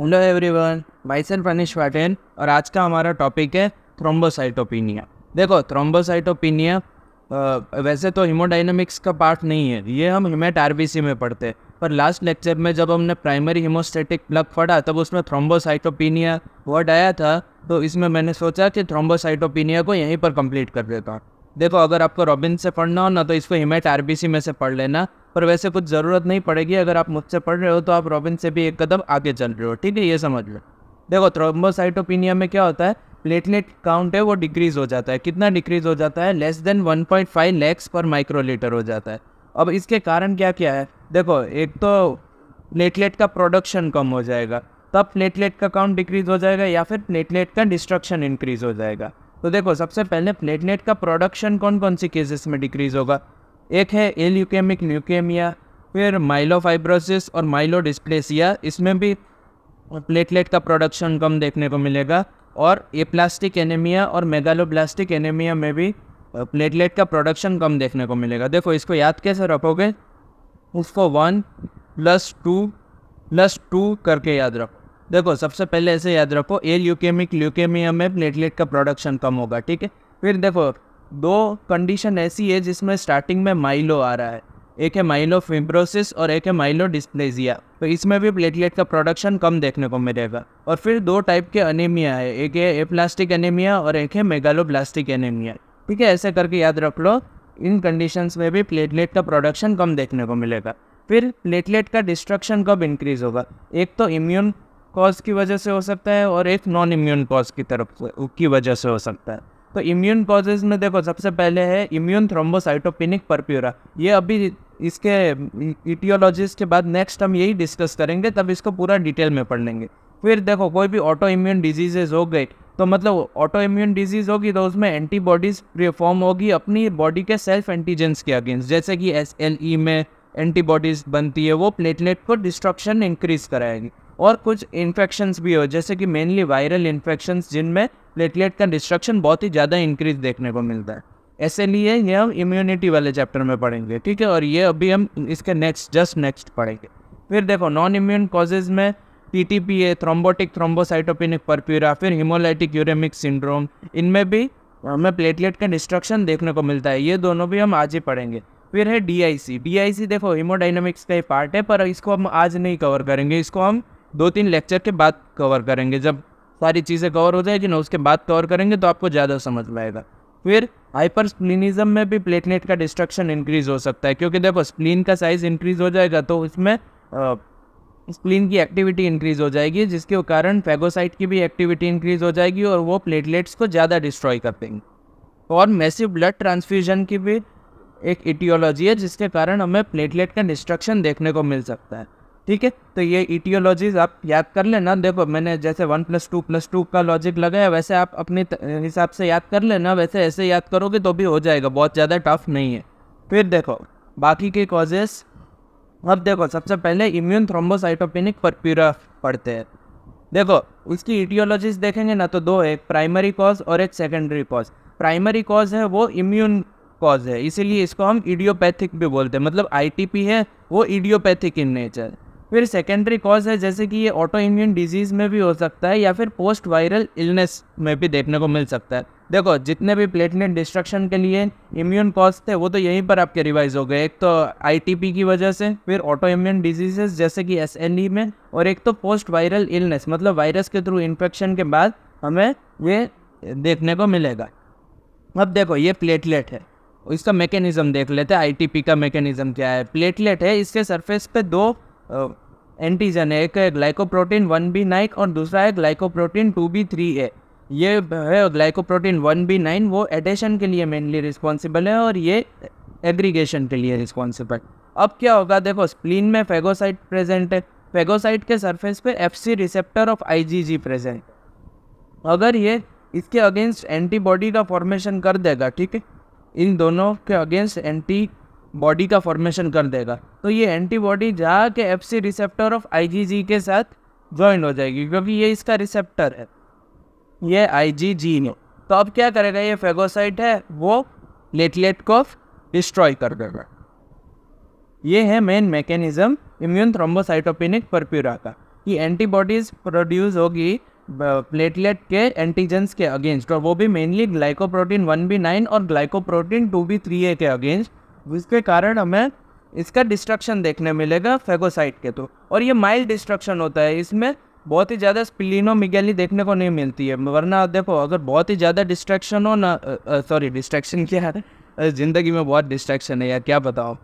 hello everyone myself Anish वाटेन और आज का हमारा टॉपिक है थ्रोम्बोसाइटोपिनिया देखो थ्रोम्बोसाइटोपिनिया वैसे तो हीमोडाइनमिक्स का पार्ट नहीं है ये हम हिमेट आर में पढ़ते हैं पर लास्ट लेक्चर में जब हमने प्राइमरी हीमोस्टेटिक प्लग फटा तब उसमें थ्रोम्बोसाइटोपिनिया वर्ड आया था तो इसमें मैंने सोचा कि थ्रोम्बोसाइटोपिनिया को यहीं पर कंप्लीट कर देता हूँ देखो अगर आपको रॉबिन से पढ़ना हो ना तो इसको हिमेट आर में से पढ़ लेना पर वैसे कुछ ज़रूरत नहीं पड़ेगी अगर आप मुझसे पढ़ रहे हो तो आप रॉबिन से भी एक कदम आगे चल रहे हो ठीक है ये समझ लो देखो थ्रोम्बोसाइटोपिनिया में क्या होता है प्लेटलेट काउंट है वो डिक्रीज़ हो जाता है कितना डिक्रीज़ हो जाता है लेस देन 1.5 पॉइंट लैक्स पर माइक्रोलीटर हो जाता है अब इसके कारण क्या क्या है देखो एक तो प्लेटलेट का प्रोडक्शन कम हो जाएगा तब प्लेटलेट का काउंट डिक्रीज़ हो जाएगा या फिर प्लेटलेट का डिस्ट्रक्शन इंक्रीज़ हो जाएगा तो देखो सबसे पहले प्लेटलेट का प्रोडक्शन कौन कौन सी केसेस में डिक्रीज़ होगा एक है एल्यूकेमिक न्यूकेमिया फिर माइलोफाइब्रोसिस और माइलो डिस्प्लेसिया इसमें भी प्लेटलेट का प्रोडक्शन कम देखने को मिलेगा और ए प्लास्टिक एनेमिया और मेगालोब्लास्टिक एनेमिया में भी प्लेटलेट का प्रोडक्शन कम देखने को मिलेगा देखो इसको याद कैसे रखोगे उसको one plus two plus two करके याद रखो देखो सबसे पहले ऐसे याद रखो ए ल्यूकेमिक ल्यूकेमिया में प्लेटलेट का प्रोडक्शन कम होगा ठीक है फिर देखो दो कंडीशन ऐसी है जिसमें स्टार्टिंग में माइलो आ रहा है एक है माइलो फिम्ब्रोसिस और एक है माइलो डिस्प्लेजिया तो इसमें भी प्लेटलेट का प्रोडक्शन कम देखने को मिलेगा और फिर दो टाइप के अनिमिया है एक है एप्लास्टिक अनिमिया और एक है प्लास्टिक एनीमिया ठीक है ऐसे करके याद रख लो इन कंडीशंस में भी प्लेटलेट का प्रोडक्शन कम देखने को मिलेगा फिर प्लेटलेट का डिस्ट्रक्शन कब इंक्रीज़ होगा एक तो इम्यून कॉज की वजह से हो सकता है और एक नॉन इम्यून कॉज की तरफ की वजह से हो सकता है तो इम्यून कॉजेज में देखो सबसे पहले है इम्यून थ्रोम्बोसाइटोपिनिक परप्यूरा ये अभी इसके इटियोलॉजिस्ट के बाद नेक्स्ट हम यही डिस्कस करेंगे तब इसको पूरा डिटेल में पढ़ लेंगे फिर देखो कोई भी ऑटो इम्यून डिजीजेज हो गए तो मतलब ऑटो इम्यून डिजीज़ होगी तो उसमें एंटीबॉडीज़ फॉर्म होगी अपनी बॉडी के सेल्फ एंटीजेंस के अगेंस्ट जैसे कि एस एल ई में एंटीबॉडीज़ बनती है वो प्लेटलेट को डिस्ट्रक्शन इंक्रीज कराएगी और कुछ इन्फेक्शंस भी हो जैसे कि मेनली वायरल इन्फेक्शंस जिनमें प्लेटलेट का डिस्ट्रक्शन बहुत ही ज़्यादा इंक्रीज देखने को मिलता है ऐसे लिए ये हम इम्यूनिटी वाले चैप्टर में पढ़ेंगे ठीक है और ये अभी हम इसके नेक्स्ट जस्ट नेक्स्ट पढ़ेंगे फिर देखो नॉन इम्यून कॉजेज में P T P A thrombotic thrombocytopenic purpura फिर हिमोलाइटिक यूरेमिक सिंड्रोम इनमें भी हमें प्लेटलेट का डिस्ट्रक्शन देखने को मिलता है ये दोनों भी हम आज ही पढ़ेंगे फिर है D I C D I सी देखो हिमोडाइनमिक्स का ही पार्ट है पर इसको हम आज नहीं कवर करेंगे इसको हम दो तीन लेक्चर के बाद कवर करेंगे जब सारी चीज़ें कवर हो जाएगी ना उसके बाद कवर करेंगे तो आपको ज़्यादा समझ में आएगा फिर हाइपर स्प्लिनिज्म में भी प्लेटलेट का डिस्ट्रक्शन इंक्रीज हो सकता है क्योंकि देखो स्प्लीन का साइज़ इंक्रीज हो जाएगा तो उसमें स्प्लीन की एक्टिविटी इंक्रीज हो जाएगी जिसके कारण फेगोसाइट की भी एक्टिविटी इंक्रीज हो जाएगी और वो प्लेटलेट्स को ज़्यादा डिस्ट्रॉय कर देंगे और मैसिव ब्लड ट्रांसफ्यूजन की भी एक इटियोलॉजी है जिसके कारण हमें प्लेटलेट का डिस्ट्रक्शन देखने को मिल सकता है ठीक है तो ये इटियोलॉजीज आप याद कर लेना देखो मैंने जैसे one plus two plus two का लॉजिक लगाया वैसे आप अपने हिसाब से याद कर लेना वैसे ऐसे याद करोगे तो भी हो जाएगा बहुत ज़्यादा टफ नहीं है फिर देखो बाकी के कॉजेस अब देखो सबसे पहले इम्यून थ्रोम्बोसाइटोपेनिक परप्यूरा पढ़ते हैं देखो उसकी इटियोलॉजीज देखेंगे ना तो दो एक प्राइमरी कॉज और एक सेकेंडरी कॉज प्राइमरी कॉज है वो इम्यून कॉज है इसीलिए इसको हम इडियोपैथिक भी बोलते हैं मतलब आईटीपी है वो इडियोपैथिक इन नेचर फिर सेकेंडरी कॉज है जैसे कि ये ऑटो इम्यून डिजीज़ में भी हो सकता है या फिर पोस्ट वायरल इलनेस में भी देखने को मिल सकता है देखो जितने भी प्लेटलेट डिस्ट्रक्शन के लिए इम्यून कॉज थे वो तो यहीं पर आपके रिवाइज हो गए एक तो आईटीपी की वजह से फिर ऑटो इम्यून डिजीजेस जैसे कि एस e में और एक तो पोस्ट वायरल इलनेस मतलब वायरस के थ्रू इन्फेक्शन के बाद हमें ये देखने को मिलेगा अब देखो ये प्लेटलेट है इसका मैकेनिज़्म देख लेते हैं आईटीपी का मैकेनिज़्म क्या है प्लेटलेट है इसके सरफेस पे दो एंटीजन है एक है ग्लाइकोप्रोटीन वन बी नाइन और दूसरा है ग्लाइकोप्रोटीन टू बी थ्री है ये है ग्लाइकोप्रोटीन वन बी नाइन वो एडेशन के लिए मेनली रिस्पॉन्सिबल है और ये एग्रीगेशन के लिए रिस्पॉन्सिबल अब क्या होगा देखो स्प्लीन में फेगोसाइट प्रेजेंट है फेगोसाइट के सरफेस पे F C receptor of I G G present अगर ये इसके अगेंस्ट एंटीबॉडी का फॉर्मेशन कर देगा ठीक है इन दोनों के अगेंस्ट एंटी बॉडी का फॉर्मेशन कर देगा तो ये एंटीबॉडी जाके F C receptor of I के साथ ज्वाइन हो जाएगी क्योंकि ये इसका रिसेप्टर है ये आई जी जी ने तो अब क्या करेगा ये फेगोसाइट है वो लेटलेट को डिस्ट्रॉय कर देगा ये है main mechanism immune thrombocytopenic purpura का कि एंटीबॉडीज़ प्रोड्यूस होगी प्लेटलेट के एंटीजेंस के अगेंस्ट और वो भी mainly glycoprotein one B nine और glycoprotein two B three A के अगेंस्ट जिसके कारण हमें इसका डिस्ट्रक्शन देखने मिलेगा फेगोसाइट के तो और ये माइल्ड डिस्ट्रक्शन होता है इसमें बहुत ही ज़्यादा स्पिलिनोमिगेली देखने को नहीं मिलती है वरना देखो अगर बहुत ही ज़्यादा डिस्ट्रैक्शन हो ना सॉरी डिस्ट्रैक्शन क्या है ज़िंदगी में बहुत डिस्ट्रैक्शन है यार क्या बताओ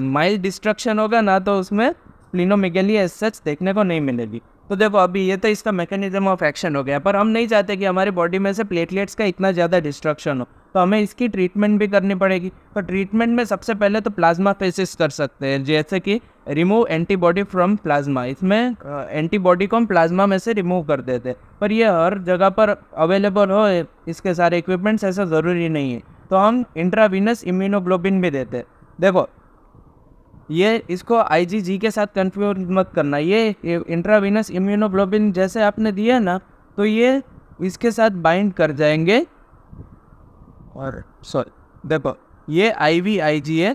माइल्ड डिस्ट्रक्शन होगा ना तो उसमें स्पिलिनोमिगेली एज सच देखने को नहीं मिलेगी तो देखो अभी ये तो इसका मैकेनिज्म ऑफ एक्शन हो गया पर हम नहीं चाहते कि हमारी बॉडी में से प्लेटलेट्स का इतना ज़्यादा डिस्ट्रक्शन हो तो हमें इसकी ट्रीटमेंट भी करनी पड़ेगी तो ट्रीटमेंट में सबसे पहले तो प्लाज्मा फेसिस कर सकते हैं जैसे कि रिमूव एंटीबॉडी फ्रॉम प्लाज्मा इसमें एंटीबॉडी को हम प्लाज्मा में से रिमूव कर देते हैं पर ये हर जगह पर अवेलेबल हो इसके सारे इक्विपमेंट्स ऐसा ज़रूरी नहीं है तो हम इंट्राविनस इम्यूनोग्लोबिन भी देते देखो ये इसको आई के साथ कन्फ्यूज मत करना ये, इंट्राविनस इम्यूनोग्लोबिन जैसे आपने दिया ना तो ये इसके साथ बाइंड कर जाएंगे और सॉरी देखो ये आई वी आई जी है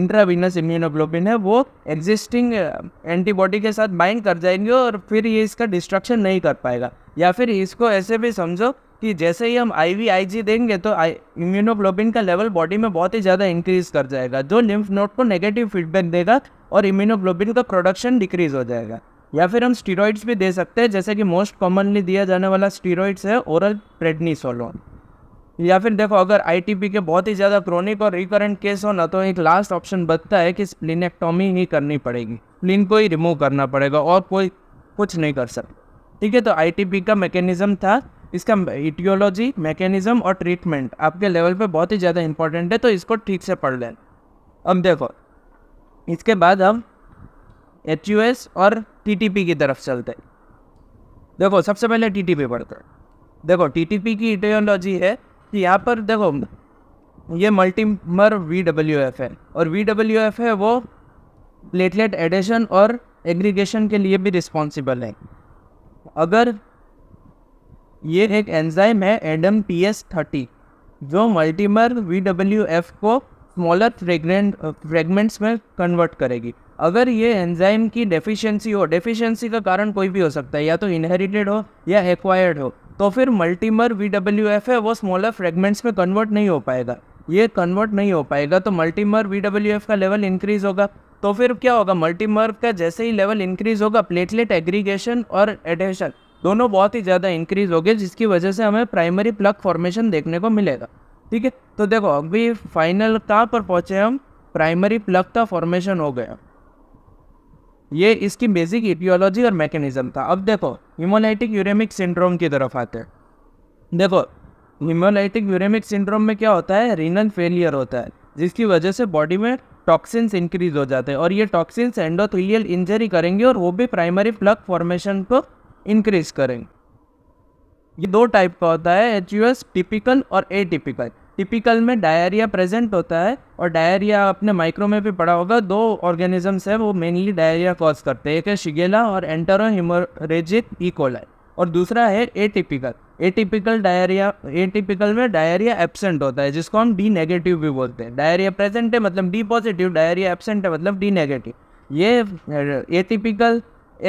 इंट्राविनस इम्यूनोग्लोबिन है वो एग्जिस्टिंग एंटीबॉडी uh, के साथ बाइंड कर जाएंगे और फिर ये इसका डिस्ट्रक्शन नहीं कर पाएगा या फिर इसको ऐसे भी समझो कि जैसे ही हम आई वी आई जी देंगे तो इम्यूनोग्लोबिन का लेवल बॉडी में बहुत ही ज़्यादा इंक्रीज कर जाएगा जो लिम्फ नोट को नेगेटिव फीडबैक देगा और इम्यूनोग्लोबिन का प्रोडक्शन डिक्रीज हो जाएगा या फिर हम स्टीरोइड्स भी दे सकते हैं जैसे कि मोस्ट कॉमनली दिया जाने वाला स्टीरोइड्स है ओरल प्रेडनीसोलोन या फिर देखो अगर आईटीपी के बहुत ही ज़्यादा क्रोनिक और रिकरेंट केस हो ना तो एक लास्ट ऑप्शन बचता है कि स्प्लिनेक्टोमी ही करनी पड़ेगी स्प्लिन को ही रिमूव करना पड़ेगा और कोई कुछ नहीं कर सकता ठीक है तो आईटीपी का मैकेनिज़्म था इसका इटियोलॉजी मैकेनिज़्म और ट्रीटमेंट आपके लेवल पर बहुत ही ज़्यादा इंपॉर्टेंट है तो इसको ठीक से पढ़ लें अब देखो इसके बाद हम एच और टी की तरफ चलते देखो सबसे पहले टी पढ़ते हैं देखो टी की इटियोलॉजी है कि यहाँ पर देखो ये मल्टीमर वी डब्ल्यू एफ है और वी डब्ल्यू एफ है वो प्लेटलेट एडिशन और एग्रीगेशन के लिए भी रिस्पॉन्सिबल है अगर ये एक एंजाइम है एडम पी एस थर्टी जो मल्टीमर वी डब्ल्यू एफ को स्मॉलर फ्रेगमेंट फ्रेगमेंट्स में कन्वर्ट करेगी अगर ये एंजाइम की डेफिशिएंसी हो डेफिशिएंसी का कारण कोई भी हो सकता है या तो इनहेरिटेड हो या एक्वायर्ड हो तो फिर मल्टीमर वी डब्ल्यू एफ है वो स्मॉलर फ्रेगमेंट्स में कन्वर्ट नहीं हो पाएगा ये कन्वर्ट नहीं हो पाएगा तो मल्टीमर वी डब्ल्यू एफ का लेवल इंक्रीज़ होगा तो फिर क्या होगा मल्टीमर का जैसे ही लेवल इंक्रीज़ होगा प्लेटलेट एग्रीगेशन और एडेशन दोनों बहुत ही ज़्यादा इंक्रीज़ हो गए जिसकी वजह से हमें प्राइमरी प्लग फॉर्मेशन देखने को मिलेगा ठीक है तो देखो अभी फाइनल कहाँ पर पहुँचे हम प्राइमरी प्लग का फॉर्मेशन हो गया ये इसकी बेसिक इटियोलॉजी और मैकेनिज्म था अब देखो हिमोलाइटिक यूरेमिक सिंड्रोम की तरफ आते हैं देखो हिमोलाइटिक यूरेमिक सिंड्रोम में क्या होता है रीनल फेलियर होता है जिसकी वजह से बॉडी में टॉक्सिन्स इंक्रीज हो जाते हैं और ये टॉक्सिन्स एंडोथिलियल इंजरी करेंगे और वो भी प्राइमरी प्लग फॉर्मेशन को इंक्रीज करेंगे ये दो टाइप का होता है एच टिपिकल और ए टिपिकल टिपिकल में डायरिया प्रेजेंट होता है और डायरिया आपने माइक्रो में भी पड़ा होगा दो ऑर्गेनिजम्स है वो मेनली डायरिया कॉज करते हैं एक है शिगेला और एंटरो हिमोरेजिक इकोलाई और दूसरा है एटिपिकल एटिपिकल डायरिया एटिपिकल में डायरिया एबसेंट होता है जिसको हम डी नेगेटिव भी बोलते हैं डायरिया प्रेजेंट है मतलब डी पॉजिटिव डायरिया एबसेंट है मतलब डी नेगेटिव ये एटिपिकल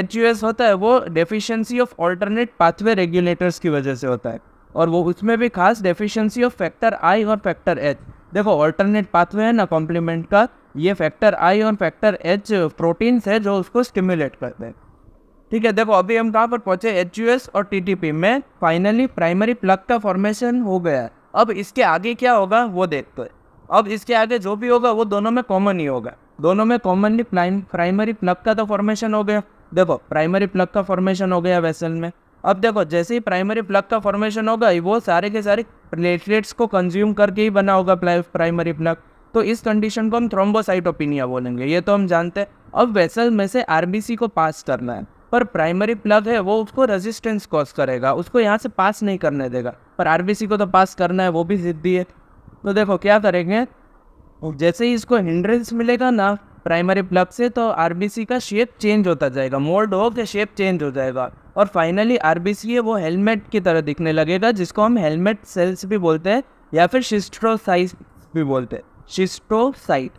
एच होता है वो deficiency of alternate pathway regulators की वजह से होता है और वो उसमें भी खास डेफिशिएंसी ऑफ फैक्टर आई और फैक्टर एच देखो ऑल्टरनेट पाथवे है ना कॉम्प्लीमेंट का ये फैक्टर आई और फैक्टर एच प्रोटीन्स है जो उसको स्टिम्युलेट करते हैं ठीक है देखो अभी हम कहाँ पर पहुँचे एच यू एस और टी टी पी में फाइनली प्राइमरी प्लग का फॉर्मेशन हो गया अब इसके आगे क्या होगा वो देखते हैं अब इसके आगे जो भी होगा वो दोनों में कॉमन ही होगा दोनों में कॉमनली प्राइमरी प्लग का तो फॉर्मेशन हो गया देखो प्राइमरी प्लग का फॉर्मेशन हो गया वेसल में अब देखो जैसे ही प्राइमरी प्लग का फॉर्मेशन होगा वो सारे के सारे प्लेटलेट्स को कंज्यूम करके ही बना होगा प्राइमरी प्लग तो इस कंडीशन को हम थ्रोम्बोसाइटोपिनिया बोलेंगे ये तो हम जानते हैं अब वेसल में से आर को पास करना है पर प्राइमरी प्लग है वो उसको रेजिस्टेंस कॉज करेगा उसको यहाँ से पास नहीं करने देगा पर आर को तो पास करना है वो भी जिद्दी है तो देखो क्या करेंगे जैसे ही इसको हिंड्रेंस मिलेगा ना प्राइमरी प्लग से तो आर का शेप चेंज होता जाएगा मोल्ड हो शेप चेंज हो जाएगा और फाइनली आर है वो हेलमेट की तरह दिखने लगेगा जिसको हम हेलमेट सेल्स भी बोलते हैं या फिर शिस्ट्रोसाइज भी बोलते हैं शिस्ट्रोसाइट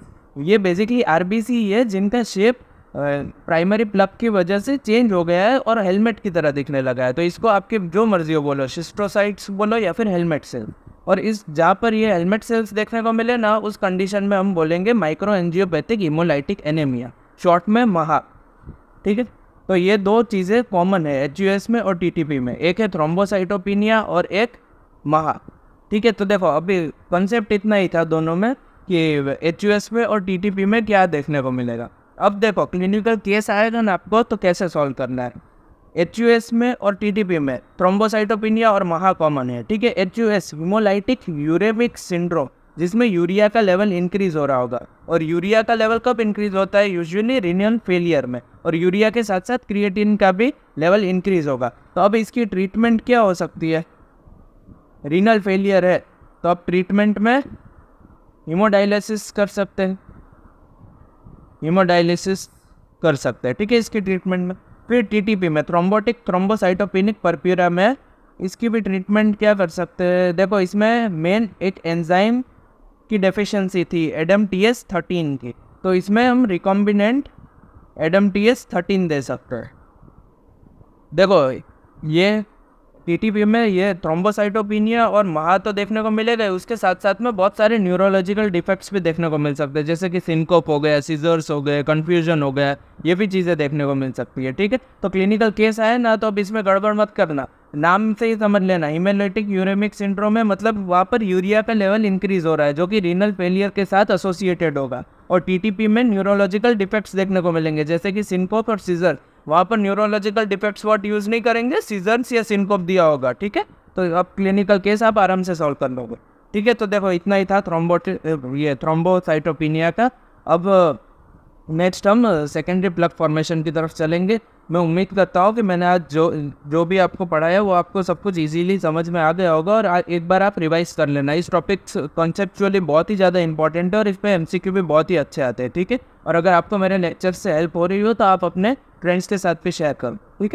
ये बेसिकली आर ही है जिनका शेप प्राइमरी प्लग की वजह से चेंज हो गया है और हेलमेट की तरह दिखने लगा है तो इसको आपके जो मर्जी हो बोलो शिस्ट्रोसाइट्स बोलो या फिर हेलमेट सेल्स और इस जहाँ पर ये हेलमेट सेल्स देखने को मिले ना उस कंडीशन में हम बोलेंगे micro angiopathic haemolytic anaemia short में महा ठीक है तो ये दो चीज़ें कॉमन है एच में और टी में एक है थ्रोम्बोसाइटोपिनिया और एक महा ठीक है तो देखो अभी कंसेप्ट इतना ही था दोनों में कि एच में और टी में क्या देखने को मिलेगा अब देखो क्लिनिकल केस आएगा ना आपको तो कैसे सॉल्व करना है एच में और टी में थ्रोम्बोसाइटोपिनिया और महा कॉमन है ठीक है H U S haemolytic uraemic syndrome जिसमें यूरिया का लेवल इंक्रीज हो रहा होगा और यूरिया का लेवल कब इंक्रीज होता है यूजुअली रिनियन फेलियर में और यूरिया के साथ साथ क्रिएटिन का भी लेवल इंक्रीज होगा तो अब इसकी ट्रीटमेंट क्या हो सकती है रिनल फेलियर है तो अब ट्रीटमेंट में हिमोडायलिसिस कर सकते हैं हीमोडायलिसिस कर सकते हैं ठीक है इसकी ट्रीटमेंट में फिर टीटीपी में थ्रोम्बोटिक थ्रोम्बोसाइटोपिनिक परप्यूरा में इसकी भी ट्रीटमेंट क्या कर सकते हैं देखो इसमें मेन एक एंजाइम की डेफिशिएंसी थी एडम टी एस थर्टीन की तो इसमें हम recombinant ADAM T S thirteen दे सकते हैं देखो ये पीटीपी में ये थ्रोम्बोसाइटोपिनिया और महा तो देखने को मिलेगा उसके साथ साथ में बहुत सारे न्यूरोलॉजिकल डिफेक्ट्स भी देखने को मिल सकते हैं जैसे कि सिंकोप हो गया सीजर्स हो गए कन्फ्यूजन हो गया ये भी चीज़ें देखने को मिल सकती है ठीक है तो क्लिनिकल केस आए ना तो अब इसमें गड़बड़ मत करना नाम से ही समझ लेना हिमेलिटिक यूरेमिक सिंड्रोम है मतलब वहाँ पर यूरिया का लेवल इंक्रीज हो रहा है जो कि रीनल फेलियर के साथ एसोसिएटेड होगा और टी में न्यूरोलॉजिकल डिफेक्ट्स देखने को मिलेंगे जैसे कि सिंकोप और सीजर वहाँ पर न्यूरोलॉजिकल डिफेक्ट्स वर्ड यूज़ नहीं करेंगे सीजन्स या सिनकोप दिया होगा ठीक है तो अब क्लिनिकल केस आप आराम से सॉल्व कर लोगे ठीक है तो देखो इतना ही था थ्रोम्बोट ये थ्रोम्बोसाइटोपिनिया का अब नेक्स्ट हम सेकेंडरी प्लग फॉर्मेशन की तरफ चलेंगे मैं उम्मीद करता हूँ कि मैंने आज जो जो भी आपको पढ़ाया वो आपको सब कुछ इजीली समझ में आ गया होगा और एक बार आप रिवाइज कर लेना इस टॉपिक कॉन्सेप्चुअली बहुत ही ज़्यादा इंपॉर्टेंट है और इसमें एम भी बहुत ही अच्छे आते हैं ठीक है और अगर आपको तो मेरे लेक्चर से हेल्प हो रही हो तो आप अपने फ्रेंड्स के साथ भी शेयर करो ठीक है